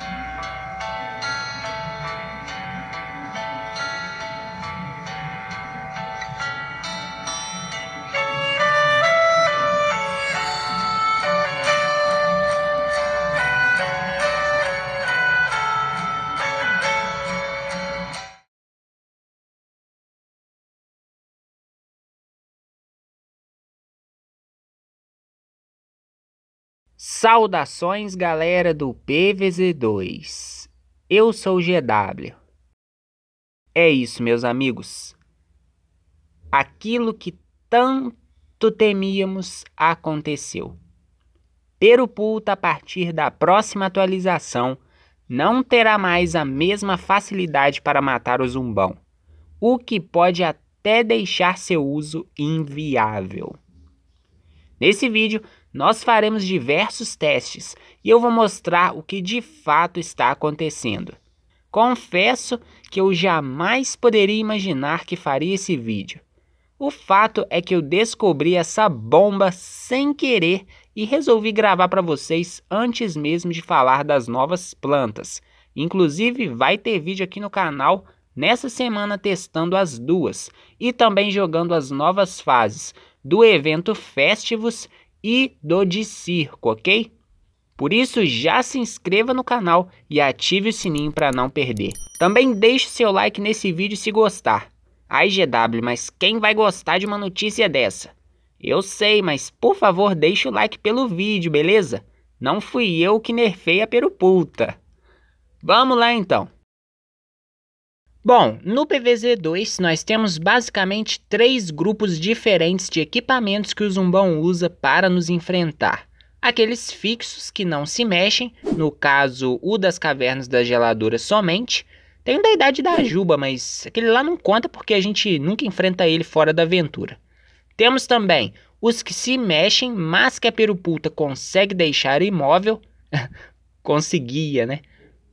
you Saudações, galera do PVZ2. Eu sou o GW. É isso, meus amigos. Aquilo que tanto temíamos aconteceu. Perupulta, a partir da próxima atualização não terá mais a mesma facilidade para matar o zumbão, o que pode até deixar seu uso inviável. Nesse vídeo, nós faremos diversos testes e eu vou mostrar o que de fato está acontecendo. Confesso que eu jamais poderia imaginar que faria esse vídeo. O fato é que eu descobri essa bomba sem querer e resolvi gravar para vocês antes mesmo de falar das novas plantas. Inclusive, vai ter vídeo aqui no canal nessa semana testando as duas e também jogando as novas fases do evento Festivus e do de circo, ok? Por isso, já se inscreva no canal e ative o sininho para não perder. Também deixe seu like nesse vídeo se gostar. Ai GW, mas quem vai gostar de uma notícia dessa? Eu sei, mas por favor deixe o like pelo vídeo, beleza? Não fui eu que nerfei a peruputa. Vamos lá então. Bom, no PVZ 2 nós temos basicamente três grupos diferentes de equipamentos que o Zumbão usa para nos enfrentar. Aqueles fixos que não se mexem, no caso o das cavernas da geladura somente. Tem o da idade da Juba, mas aquele lá não conta porque a gente nunca enfrenta ele fora da aventura. Temos também os que se mexem, mas que a perupulta consegue deixar imóvel. Conseguia, né?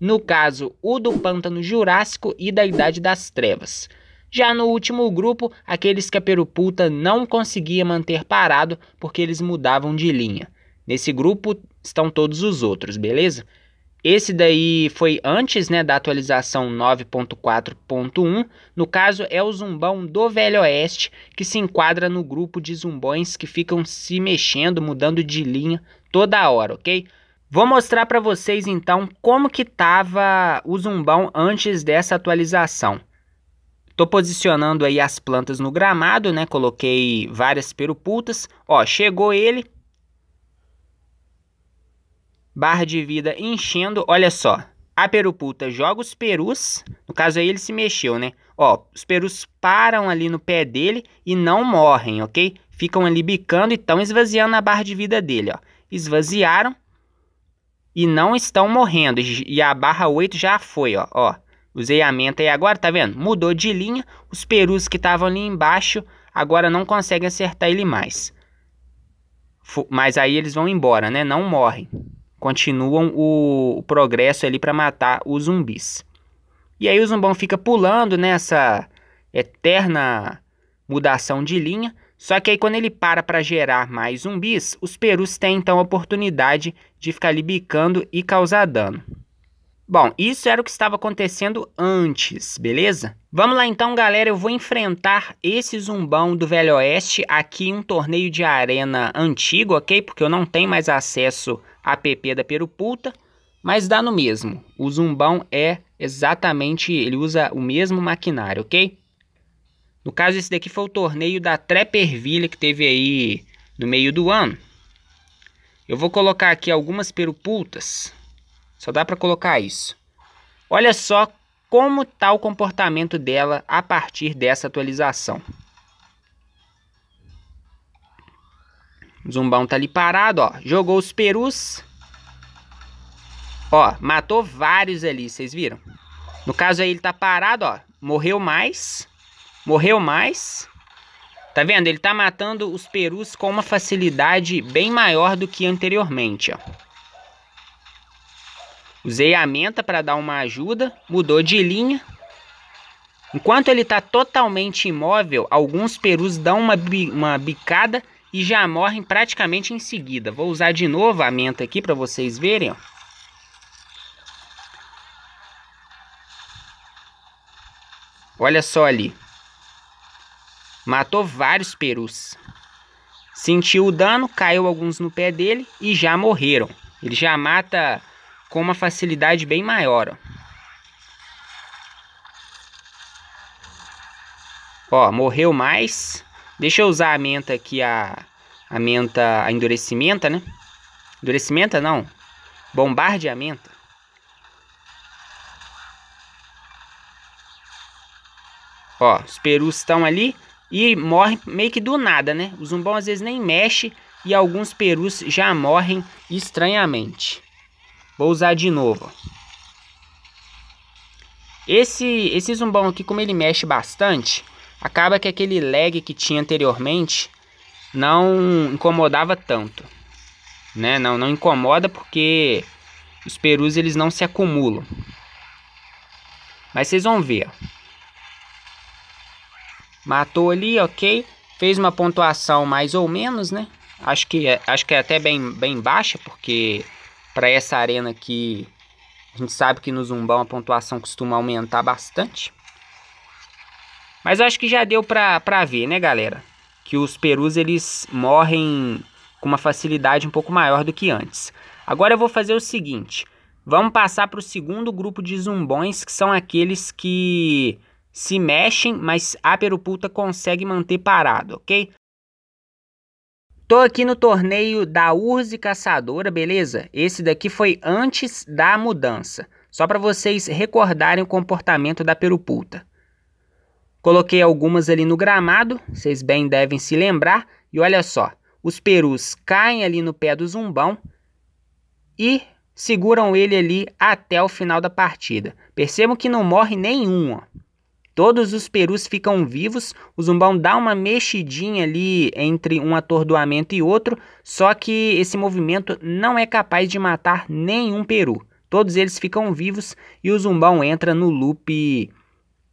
no caso, o do pântano jurássico e da Idade das Trevas. Já no último grupo, aqueles que a Perupulta não conseguia manter parado porque eles mudavam de linha. Nesse grupo estão todos os outros, beleza? Esse daí foi antes né, da atualização 9.4.1. No caso, é o zumbão do Velho Oeste, que se enquadra no grupo de zumbões que ficam se mexendo, mudando de linha toda hora, ok? Vou mostrar para vocês então como que tava o zumbão antes dessa atualização. Tô posicionando aí as plantas no gramado, né? Coloquei várias perupultas. Ó, chegou ele. Barra de vida enchendo. Olha só. A perupulta joga os perus. No caso aí ele se mexeu, né? Ó, os perus param ali no pé dele e não morrem, ok? Ficam ali bicando e estão esvaziando a barra de vida dele, ó. Esvaziaram e não estão morrendo. E a barra 8 já foi, ó. ó. Usei a menta aí agora, tá vendo? Mudou de linha. Os perus que estavam ali embaixo agora não conseguem acertar ele mais. Mas aí eles vão embora, né? Não morrem. Continuam o, o progresso ali para matar os zumbis. E aí o zumbão fica pulando nessa eterna mudação de linha. Só que aí quando ele para para gerar mais zumbis, os perus têm então a oportunidade de ficar ali bicando e causar dano. Bom, isso era o que estava acontecendo antes, beleza? Vamos lá então, galera. Eu vou enfrentar esse zumbão do Velho Oeste aqui em um torneio de arena antigo, ok? Porque eu não tenho mais acesso à PP da Perupulta, mas dá no mesmo. O zumbão é exatamente, ele usa o mesmo maquinário, ok? No caso, esse daqui foi o torneio da Treperville que teve aí no meio do ano. Eu vou colocar aqui algumas perupultas. Só dá para colocar isso. Olha só como está o comportamento dela a partir dessa atualização. O zumbão tá ali parado, ó. Jogou os perus. Ó, matou vários ali, vocês viram? No caso aí ele tá parado, ó. Morreu mais. Morreu mais. Tá vendo? Ele tá matando os perus com uma facilidade bem maior do que anteriormente, ó. Usei a menta para dar uma ajuda, mudou de linha. Enquanto ele está totalmente imóvel, alguns perus dão uma, bi uma bicada e já morrem praticamente em seguida. Vou usar de novo a menta aqui para vocês verem. Ó. Olha só ali. Matou vários perus. Sentiu o dano, caiu alguns no pé dele e já morreram. Ele já mata com uma facilidade bem maior. Ó, ó morreu mais. Deixa eu usar a menta aqui, a, a menta, a endurecimento, né? Endurecimenta não, bombardeamento. Ó, os perus estão ali, e morrem meio que do nada, né? O zumbão às vezes nem mexe e alguns perus já morrem estranhamente. Vou usar de novo. Esse, esse zumbão aqui, como ele mexe bastante, acaba que aquele lag que tinha anteriormente não incomodava tanto. Né? Não, não incomoda porque os perus eles não se acumulam. Mas vocês vão ver, ó. Matou ali, ok. Fez uma pontuação mais ou menos, né? Acho que, é, acho que é até bem, bem baixa, porque para essa arena aqui, a gente sabe que no zumbão a pontuação costuma aumentar bastante. Mas acho que já deu pra, ver, né, galera? Que os perus, eles morrem com uma facilidade um pouco maior do que antes. Agora eu vou fazer o seguinte. Vamos passar para o segundo grupo de zumbões, que são aqueles que se mexem, mas a Peruputa consegue manter parado, ok? Tô aqui no torneio da Urze Caçadora, beleza? Esse daqui foi antes da mudança, só para vocês recordarem o comportamento da Peruputa. Coloquei algumas ali no gramado, vocês bem devem se lembrar, e olha só, os perus caem ali no pé do zumbão e seguram ele ali até o final da partida. Percebam que não morre nenhum, ó. Todos os perus ficam vivos, o zumbão dá uma mexidinha ali entre um atordoamento e outro, só que esse movimento não é capaz de matar nenhum peru. Todos eles ficam vivos e o zumbão entra no loop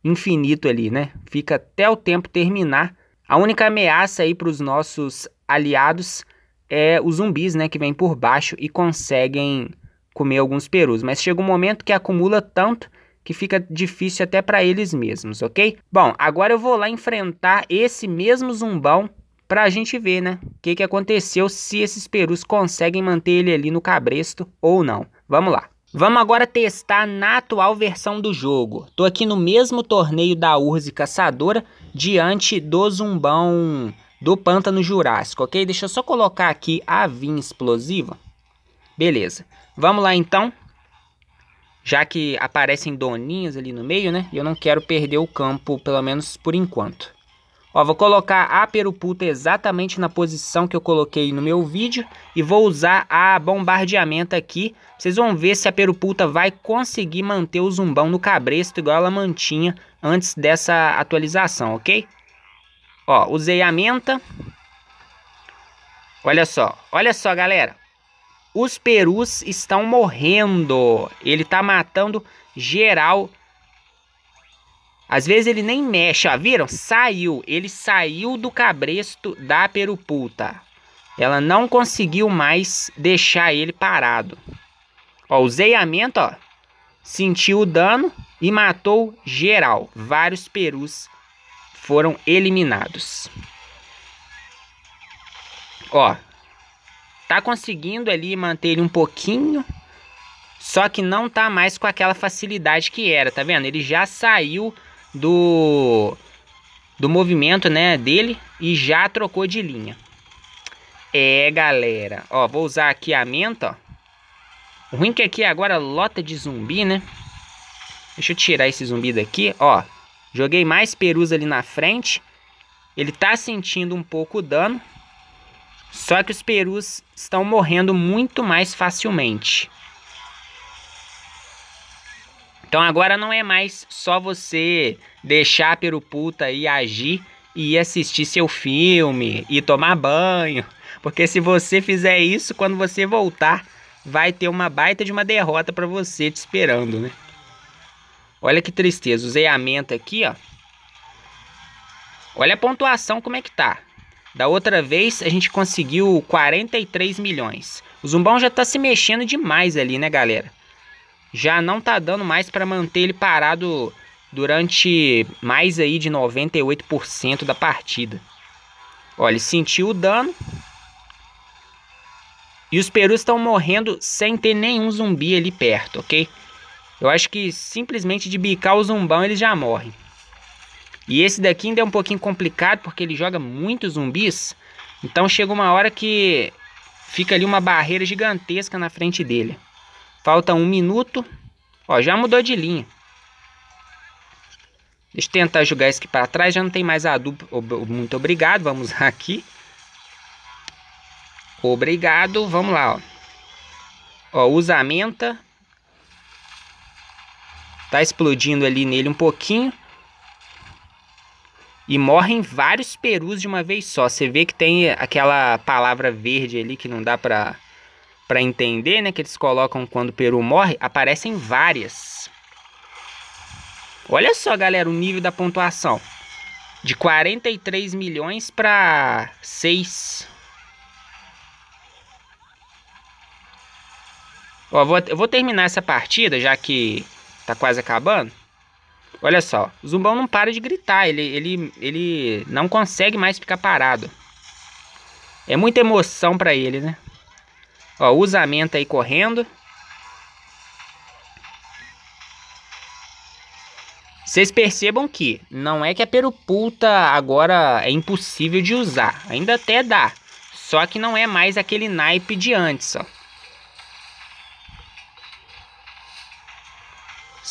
infinito ali, né? Fica até o tempo terminar. A única ameaça aí para os nossos aliados é os zumbis, né, que vêm por baixo e conseguem comer alguns perus, mas chega um momento que acumula tanto que fica difícil até para eles mesmos, ok? Bom, agora eu vou lá enfrentar esse mesmo zumbão para a gente ver, né? O que, que aconteceu se esses perus conseguem manter ele ali no cabresto ou não. Vamos lá. Vamos agora testar na atual versão do jogo. Tô aqui no mesmo torneio da Urze Caçadora, diante do zumbão do Pântano Jurássico, ok? Deixa eu só colocar aqui a vinha explosiva. Beleza. Vamos lá então já que aparecem doninhas ali no meio, né? Eu não quero perder o campo, pelo menos por enquanto. Ó, vou colocar a peruputa exatamente na posição que eu coloquei no meu vídeo e vou usar a bombardeamento aqui. Vocês vão ver se a peruputa vai conseguir manter o zumbão no cabresto igual ela mantinha antes dessa atualização, ok? Ó, usei a menta. Olha só, olha só, galera. Os perus estão morrendo. Ele tá matando geral. Às vezes ele nem mexe, ó, viram? Saiu, ele saiu do cabresto da peruputa. Ela não conseguiu mais deixar ele parado. Ó, o zeiamento, ó, sentiu o dano e matou geral. Vários perus foram eliminados. Ó, Tá conseguindo ali manter ele um pouquinho, só que não tá mais com aquela facilidade que era, tá vendo? Ele já saiu do do movimento, né, dele e já trocou de linha. É, galera. Ó, vou usar aqui a menta, ó. O ruim é que aqui agora lota de zumbi, né? Deixa eu tirar esse zumbi daqui, ó. Joguei mais perus ali na frente. Ele tá sentindo um pouco o dano. Só que os perus estão morrendo muito mais facilmente. Então agora não é mais só você deixar a peru puta e agir e assistir seu filme e tomar banho. Porque se você fizer isso, quando você voltar, vai ter uma baita de uma derrota para você te esperando, né? Olha que tristeza, usei a menta aqui, ó. Olha a pontuação como é que tá. Da outra vez a gente conseguiu 43 milhões. O Zumbão já tá se mexendo demais ali, né, galera? Já não tá dando mais para manter ele parado durante mais aí de 98% da partida. Olha, ele sentiu o dano. E os perus estão morrendo sem ter nenhum zumbi ali perto, ok? Eu acho que simplesmente de bicar o zumbão eles já morrem. E esse daqui ainda é um pouquinho complicado porque ele joga muitos zumbis. Então chega uma hora que fica ali uma barreira gigantesca na frente dele. Falta um minuto. Ó, já mudou de linha. Deixa eu tentar jogar isso aqui para trás. Já não tem mais adubo. Muito obrigado. Vamos usar aqui. Obrigado. Vamos lá, ó. Ó, usa a menta. Tá explodindo ali nele um pouquinho e morrem vários perus de uma vez só. Você vê que tem aquela palavra verde ali que não dá para para entender, né, que eles colocam quando o peru morre, aparecem várias. Olha só, galera, o nível da pontuação. De 43 milhões para 6. Ó, vou, eu vou terminar essa partida, já que tá quase acabando. Olha só, o zumbão não para de gritar, ele, ele, ele não consegue mais ficar parado. É muita emoção para ele, né? Ó, usa a menta aí correndo. Vocês percebam que não é que a perupulta agora é impossível de usar. Ainda até dá. Só que não é mais aquele naipe de antes, ó.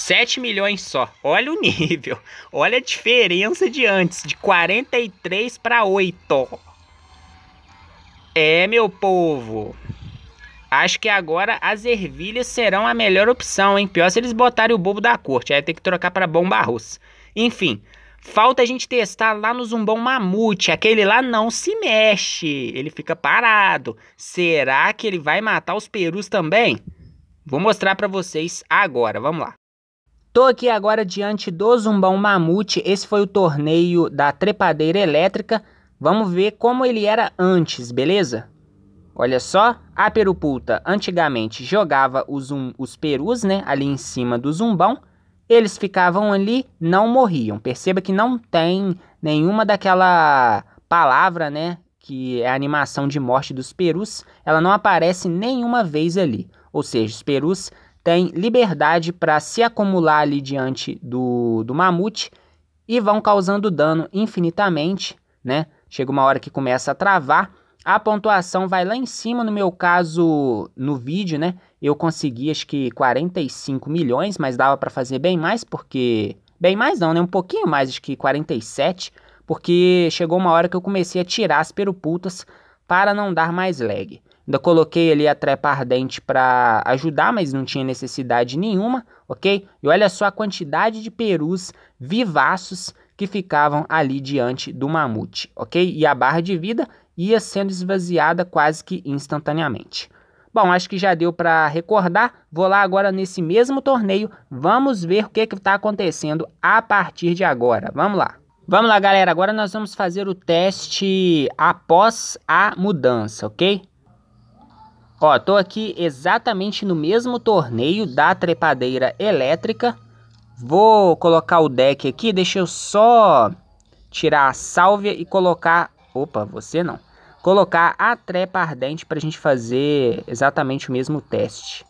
7 milhões só. Olha o nível. Olha a diferença de antes, de 43 para 8. É, meu povo. Acho que agora as ervilhas serão a melhor opção, hein? Pior se eles botarem o bobo da corte, aí tem que trocar para bomba russa. Enfim, falta a gente testar lá no zumbão mamute. Aquele lá não se mexe, ele fica parado. Será que ele vai matar os perus também? Vou mostrar para vocês agora, vamos lá. Tô aqui agora diante do Zumbão Mamute. Esse foi o torneio da trepadeira elétrica. Vamos ver como ele era antes, beleza? Olha só, a perupulta antigamente jogava os, um, os perus, né, ali em cima do zumbão. Eles ficavam ali, não morriam. Perceba que não tem nenhuma daquela palavra, né, que é a animação de morte dos perus. Ela não aparece nenhuma vez ali. Ou seja, os perus têm liberdade para se acumular ali diante do, do mamute e vão causando dano infinitamente, né? Chega uma hora que começa a travar, a pontuação vai lá em cima, no meu caso, no vídeo, né? Eu consegui acho que 45 milhões, mas dava para fazer bem mais porque bem mais não, né? Um pouquinho mais, acho que 47, porque chegou uma hora que eu comecei a tirar as perupultas para não dar mais lag. Ainda coloquei ali a trepa ardente para ajudar, mas não tinha necessidade nenhuma, ok? E olha só a quantidade de perus vivaços que ficavam ali diante do mamute, ok? E a barra de vida ia sendo esvaziada quase que instantaneamente. Bom, acho que já deu para recordar. Vou lá agora nesse mesmo torneio. Vamos ver o que está acontecendo a partir de agora. Vamos lá. Vamos lá, galera. Agora nós vamos fazer o teste após a mudança, ok? Ó, tô aqui exatamente no mesmo torneio da trepadeira elétrica. Vou colocar o deck aqui, deixa eu só tirar a sálvia e colocar... Opa, você não. Colocar a trepa ardente para a gente fazer exatamente o mesmo teste.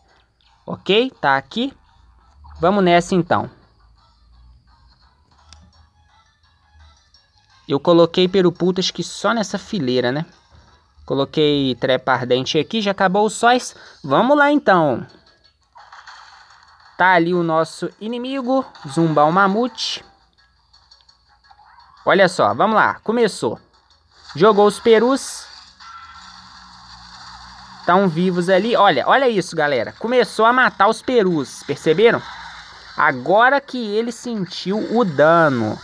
Ok? Tá aqui. Vamos nessa então. Eu coloquei peruputas que só nessa fileira, né? Coloquei trepa ardente aqui, já acabou os sóis. Vamos lá então. Tá ali o nosso inimigo, Zumbal Mamute. Olha só, vamos lá, começou. Jogou os perus. Estão vivos ali. Olha, olha isso, galera. Começou a matar os perus, perceberam? Agora que ele sentiu o dano.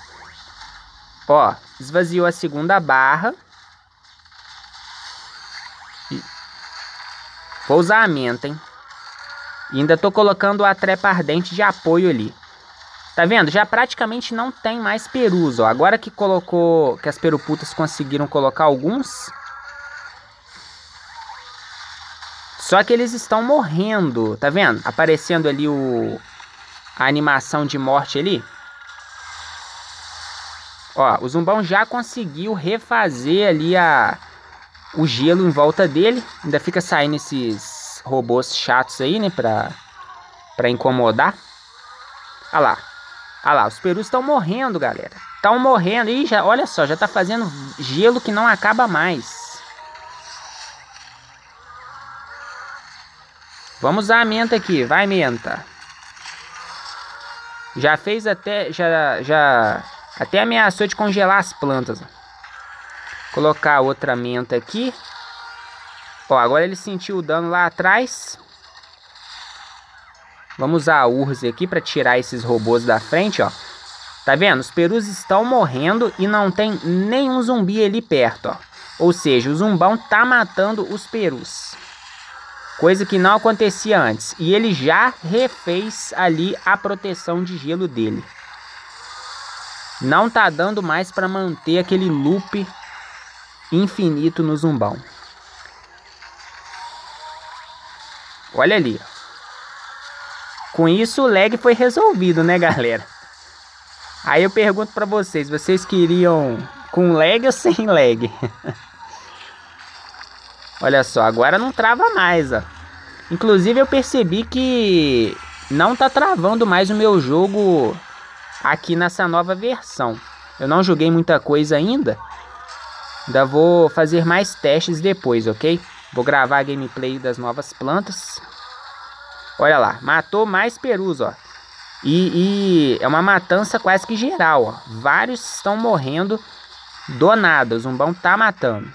Ó, esvaziou a segunda barra. Vou usar a menta, hein? E ainda tô colocando a trepa ardente de apoio ali. Tá vendo? Já praticamente não tem mais perus, ó. Agora que colocou, que as peruputas conseguiram colocar alguns. Só que eles estão morrendo, tá vendo? Aparecendo ali o a animação de morte ali. Ó, o zumbão já conseguiu refazer ali a o gelo em volta dele. Ainda fica saindo esses robôs chatos aí, né? Pra, pra incomodar. Olha lá. Olha lá, os perus estão morrendo, galera. Estão morrendo. e já, olha só, já tá fazendo gelo que não acaba mais. Vamos usar a menta aqui. Vai, menta. Já fez até... Já... já até ameaçou de congelar as plantas. Colocar outra menta aqui. Ó, agora ele sentiu o dano lá atrás. Vamos usar a URSS aqui para tirar esses robôs da frente, ó. Tá vendo? Os perus estão morrendo e não tem nenhum zumbi ali perto, ó. Ou seja, o zumbão tá matando os perus. Coisa que não acontecia antes. E ele já refez ali a proteção de gelo dele. Não tá dando mais para manter aquele loop Infinito no Zumbão. Olha ali. Com isso o lag foi resolvido, né, galera? Aí eu pergunto para vocês, vocês queriam com lag ou sem lag? Olha só, agora não trava mais, ó. Inclusive eu percebi que não tá travando mais o meu jogo aqui nessa nova versão. Eu não joguei muita coisa ainda, Ainda vou fazer mais testes depois, ok? Vou gravar a gameplay das novas plantas. Olha lá, matou mais perus, ó. E, e é uma matança quase que geral, ó. Vários estão morrendo do nada. O zumbão tá matando.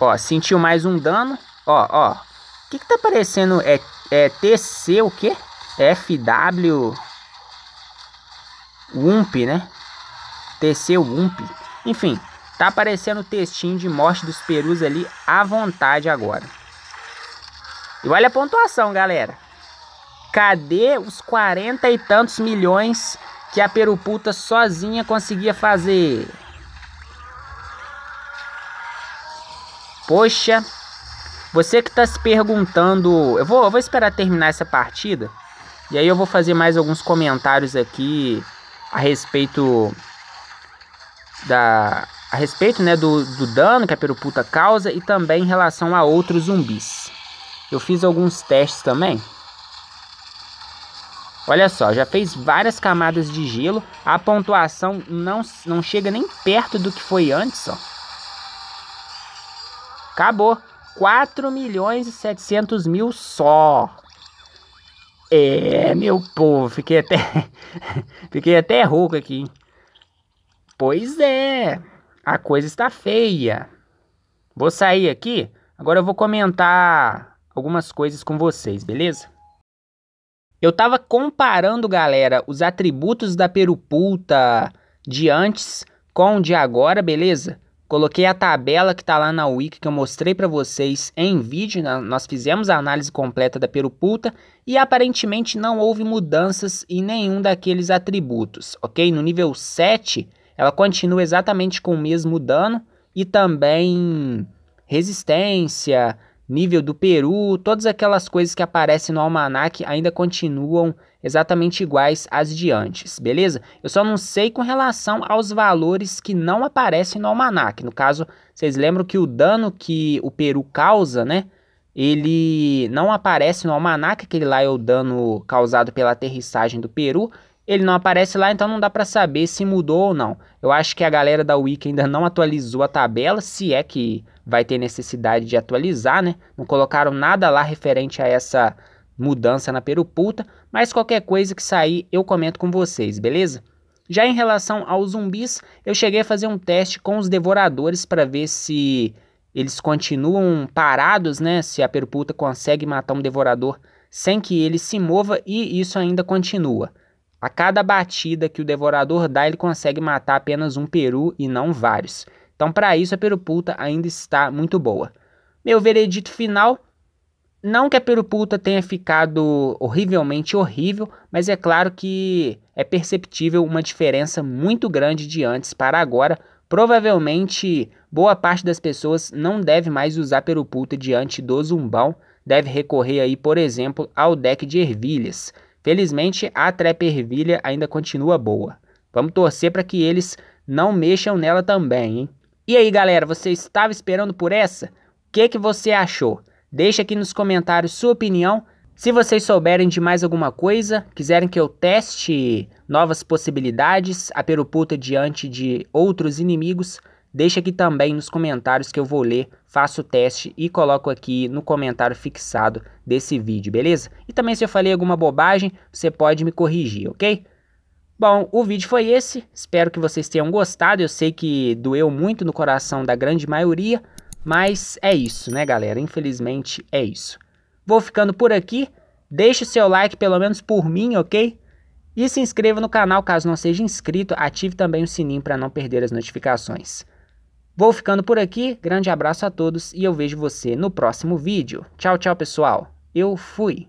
Ó, sentiu mais um dano. Ó, ó. O que que tá aparecendo? É, é TC o quê? FW... Wump, né? Teseu Ump. Enfim, tá aparecendo o textinho de morte dos perus ali à vontade agora. E olha a pontuação, galera. Cadê os 40 e tantos milhões que a Peruputa sozinha conseguia fazer? Poxa, você que tá se perguntando... Eu vou, eu vou esperar terminar essa partida. E aí eu vou fazer mais alguns comentários aqui a respeito da, a respeito né, do, do dano que a peruputa causa e também em relação a outros zumbis. Eu fiz alguns testes também. Olha só, já fez várias camadas de gelo. A pontuação não, não chega nem perto do que foi antes. Ó. Acabou. 4 milhões e 700 mil só. É, meu povo, fiquei até, fiquei até rouco aqui. Hein? Pois é, a coisa está feia. Vou sair aqui, agora eu vou comentar algumas coisas com vocês, beleza? Eu tava comparando, galera, os atributos da perupulta de antes com de agora, beleza? Coloquei a tabela que tá lá na wiki que eu mostrei para vocês em vídeo, nós fizemos a análise completa da perupulta e aparentemente não houve mudanças em nenhum daqueles atributos, ok? No nível 7 ela continua exatamente com o mesmo dano e também resistência, nível do Peru, todas aquelas coisas que aparecem no almanac ainda continuam exatamente iguais às de antes, beleza? Eu só não sei com relação aos valores que não aparecem no almanac. No caso, vocês lembram que o dano que o Peru causa, né? Ele não aparece no almanac, aquele lá é o dano causado pela aterrissagem do Peru, ele não aparece lá, então não dá para saber se mudou ou não. Eu acho que a galera da Wiki ainda não atualizou a tabela, se é que vai ter necessidade de atualizar, né? Não colocaram nada lá referente a essa mudança na Peruputa, mas qualquer coisa que sair eu comento com vocês, beleza? Já em relação aos zumbis, eu cheguei a fazer um teste com os devoradores para ver se eles continuam parados, né? Se a Peruputa consegue matar um devorador sem que ele se mova e isso ainda continua. A cada batida que o devorador dá, ele consegue matar apenas um peru e não vários. Então, para isso, a perupulta ainda está muito boa. Meu veredito final: não que a perupulta tenha ficado horrivelmente horrível, mas é claro que é perceptível uma diferença muito grande de antes para agora. Provavelmente, boa parte das pessoas não deve mais usar perupulta diante do zumbão, deve recorrer aí, por exemplo, ao deck de ervilhas. Felizmente, a trepervilha ainda continua boa. Vamos torcer para que eles não mexam nela também, hein? E aí, galera, você estava esperando por essa? O que, que você achou? Deixa aqui nos comentários sua opinião. Se vocês souberem de mais alguma coisa, quiserem que eu teste novas possibilidades, a peruputa diante de outros inimigos, Deixa aqui também nos comentários que eu vou ler, faço o teste e coloco aqui no comentário fixado desse vídeo, beleza? E também se eu falei alguma bobagem, você pode me corrigir, ok? Bom, o vídeo foi esse, espero que vocês tenham gostado, eu sei que doeu muito no coração da grande maioria, mas é isso, né galera? Infelizmente é isso. Vou ficando por aqui, deixe o seu like pelo menos por mim, ok? E se inscreva no canal caso não seja inscrito, ative também o sininho para não perder as notificações. Vou ficando por aqui, grande abraço a todos e eu vejo você no próximo vídeo. Tchau, tchau pessoal, eu fui!